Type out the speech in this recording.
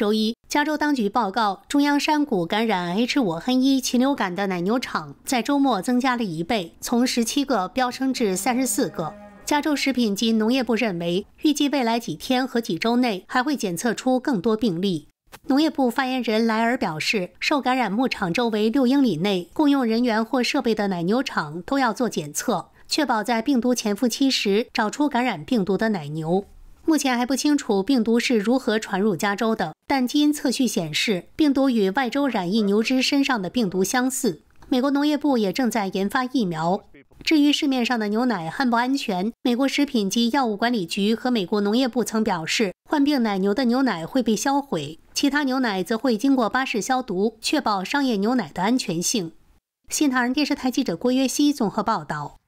周一，加州当局报告，中央山谷感染 H5N1 禽流感的奶牛场在周末增加了一倍，从17个飙升至34个。加州食品及农业部认为，预计未来几天和几周内还会检测出更多病例。农业部发言人莱尔表示，受感染牧场周围六英里内共用人员或设备的奶牛场都要做检测，确保在病毒潜伏期时找出感染病毒的奶牛。目前还不清楚病毒是如何传入加州的，但基因测序显示，病毒与外州染疫牛只身上的病毒相似。美国农业部也正在研发疫苗。至于市面上的牛奶、很不安全，美国食品及药物管理局和美国农业部曾表示，患病奶牛的牛奶会被销毁，其他牛奶则会经过巴氏消毒，确保商业牛奶的安全性。新唐人电视台记者郭约西综合报道。